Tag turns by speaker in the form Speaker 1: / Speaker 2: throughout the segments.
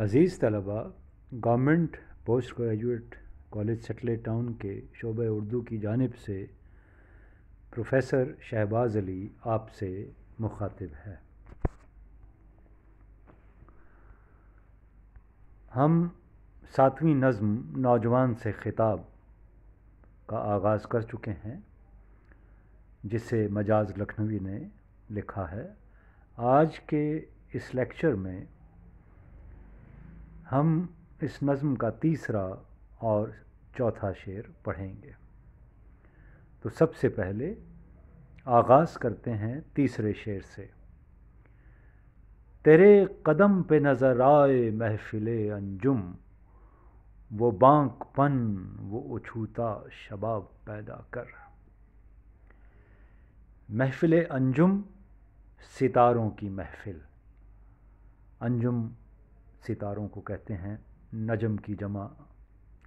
Speaker 1: अज़ीज़ तलबा government post graduate college satellite town के शोब उर्दू की जानब से प्रोफेसर शहबाज़ अली आपसे मुखातिब है हम सातवीं नज़म नौजवान से ख़िताब का आगाज़ कर चुके हैं जिसे मजाज लखनवी ने लिखा है आज के इस लेक्चर में हम इस नज़म का तीसरा और चौथा शेर पढ़ेंगे तो सबसे पहले आगाज़ करते हैं तीसरे शेर से तेरे कदम पे नज़र आए महफिल अंजुम वो बांक पन वो उछूता शबाब पैदा कर महफिल अंजुम सितारों की महफिल अंजुम सितारों को कहते हैं नजम की जमा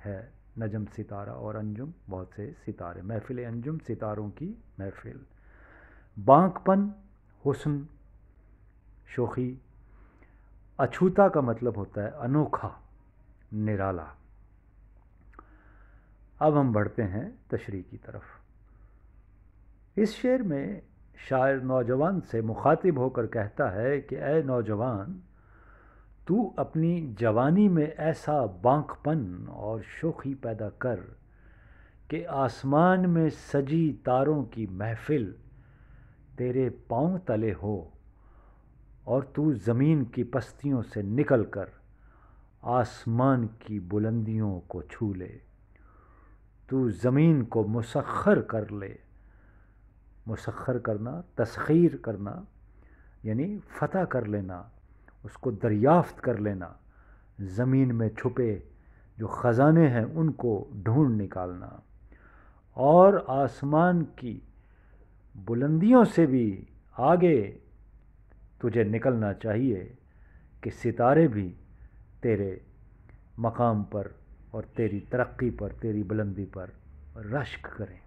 Speaker 1: है नजम सितारा और अंजुम बहुत से सितारे महफिल अंजुम सितारों की महफिल बांकपन हुसन शोखी अछूता का मतलब होता है अनोखा निराला अब हम बढ़ते हैं तशरी की तरफ इस शेर में शायर नौजवान से मुखातिब होकर कहता है कि ए नौजवान तू अपनी जवानी में ऐसा बांकपन और शोखी पैदा कर कि आसमान में सजी तारों की महफिल तेरे पाँव तले हो और तू ज़मीन की पस्तियों से निकल कर आसमान की बुलंदियों को छू ले तू ज़मीन को मुसखर कर ले मुसखर करना तस्खीर करना यानी फ़तह कर लेना उसको दरियाफ्त कर लेना ज़मीन में छुपे जो ख़जाने हैं उनको ढूंढ निकालना और आसमान की बुलंदियों से भी आगे तुझे निकलना चाहिए कि सितारे भी तेरे मकाम पर और तेरी तरक्की पर तेरी बुलंदी पर रश्क करें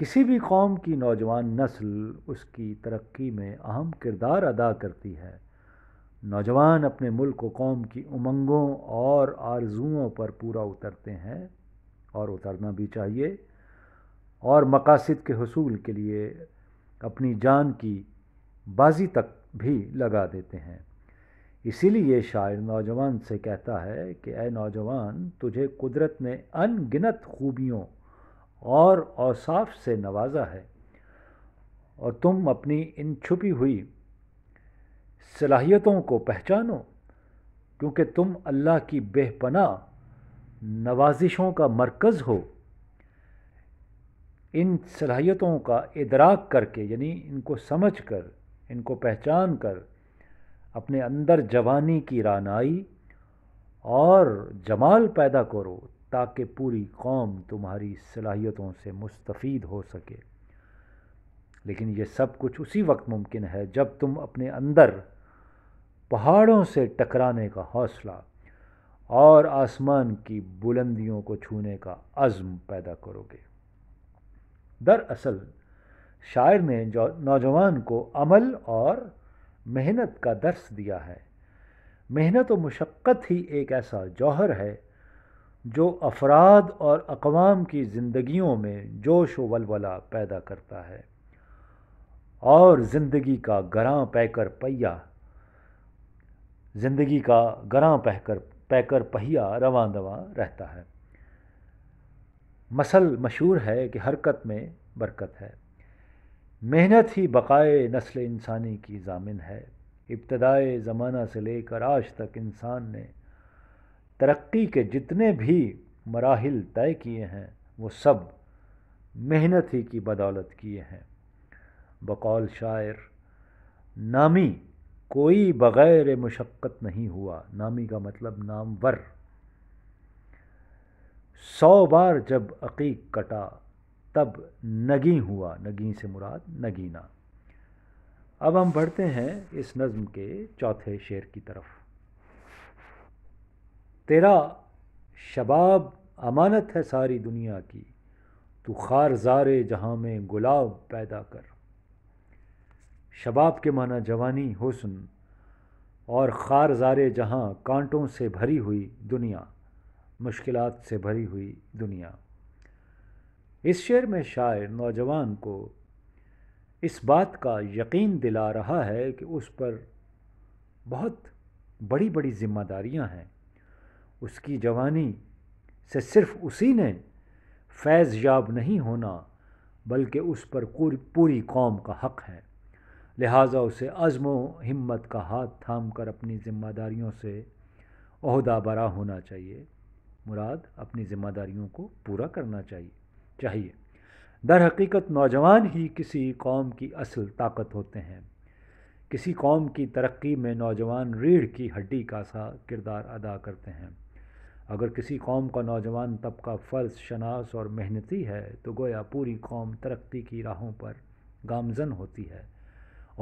Speaker 1: किसी भी कौम की नौजवान नस्ल उसकी तरक्की में अहम किरदार अदा करती है नौजवान अपने मुल्क व कौम की उमंगों और आरजुओं पर पूरा उतरते हैं और उतरना भी चाहिए और मकासद के हसूल के लिए अपनी जान की बाजी तक भी लगा देते हैं इसीलिए शायर नौजवान से कहता है कि ए नौजवान तुझे कुदरत ने अनगिनत खूबियों और औसाफ से नवाजा है और तुम अपनी इन छुपी हुई सलाहियतों को पहचानो क्योंकि तुम अल्लाह की बेपना नवाजिशों का मरकज़ हो इन सलाहियतों का इदराक करके यानी इनको समझ कर इनको पहचान कर अपने अंदर जवानी की रानाई और जमाल पैदा करो ताकि पूरी कौम तुम्हारी सलाहियतों से मुस्तफ़ हो सके लेकिन ये सब कुछ उसी वक्त मुमकिन है जब तुम अपने अंदर पहाड़ों से टकराने का हौसला और आसमान की बुलंदियों को छूने का अज़म पैदा करोगे दरअसल शायर ने नौजवान को अमल और मेहनत का दर्स दिया है मेहनत और मशक्क़त ही एक ऐसा जौहर है जो अफराद और अकवाम की ज़िंदगियों में जोश वलवला पैदा करता है और ज़िंदगी का गरां पैकर पहिया ज़िंदगी का गरां पहकर पैकर पहिया रवान दवा रहता है मसल मशहूर है कि हरकत में बरकत है मेहनत ही बकाए नस्ल इंसानी की जामिन है इब्तदाए ज़माना से लेकर आज तक इंसान ने तरक्की के जितने भी मराहल तय किए हैं वो सब मेहनत ही की बदौलत किए हैं बकौल शायर नामी कोई बग़ैर मुशक्क़त नहीं हुआ नामी का मतलब नामवर सौ बार जब अकीक कटा तब नगी हुआ नगी से मुराद नगीना अब हम बढ़ते हैं इस नज़म के चौथे शेर की तरफ तेरा शबाब अमानत है सारी दुनिया की तू खार ज़ारे जहाँ में गुलाब पैदा कर शबाब के माना जवानी हुसन और खार ज़ारे जहाँ कांटों से भरी हुई दुनिया मुश्किलात से भरी हुई दुनिया इस शेर में शायर नौजवान को इस बात का यकीन दिला रहा है कि उस पर बहुत बड़ी बड़ी जिम्मेदारियां हैं उसकी जवानी से सिर्फ उसी ने फैज़ याब नहीं होना बल्कि उस पर पूरी कौम का हक़ है लिहाजा उसे अज़म हिम्मत का हाथ थाम कर अपनी ज़िम्मेदारियों से अहदा बरा होना चाहिए मुराद अपनी ज़िम्मेदारियों को पूरा करना चाहिए चाहिए दर हकीकत नौजवान ही किसी कौम की असल ताकत होते हैं किसी कौम की तरक्की में नौजवान रीढ़ की हड्डी का सा किरदार अदा करते हैं अगर किसी कौम का नौजवान तबका फ़र्ज शनास और मेहनती है तो गोया पूरी कौम तरक्की की राहों पर गामजन होती है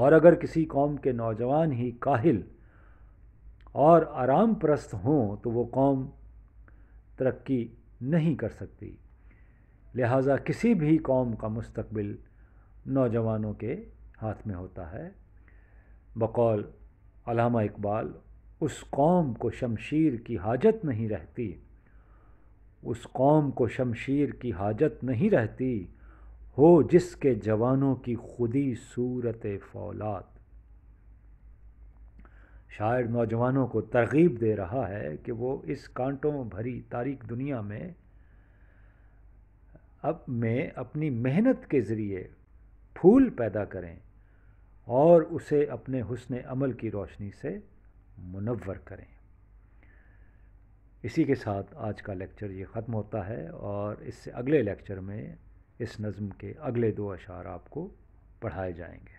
Speaker 1: और अगर किसी कौम के नौजवान ही काहिल और आराम प्रस्त हों तो वो कौम तरक्की नहीं कर सकती लिहाजा किसी भी कौम का मुस्तबिल नौजवानों के हाथ में होता है बकौल अलामा इकबाल उस कौम को शमशीर की हाजत नहीं रहती उस कौम को शमशीर की हाजत नहीं रहती हो जिसके जवानों की खुदी सूरत फौलाद शायर नौजवानों को तरगीब दे रहा है कि वो इस कांटों भरी तारीख दुनिया में अब में अपनी मेहनत के ज़रिए फूल पैदा करें और उसे अपने हुस्न अमल की रोशनी से मुनवर करें इसी के साथ आज का लेक्चर ये ख़त्म होता है और इससे अगले लेक्चर में इस नज़म के अगले दो अशार आपको पढ़ाए जाएंगे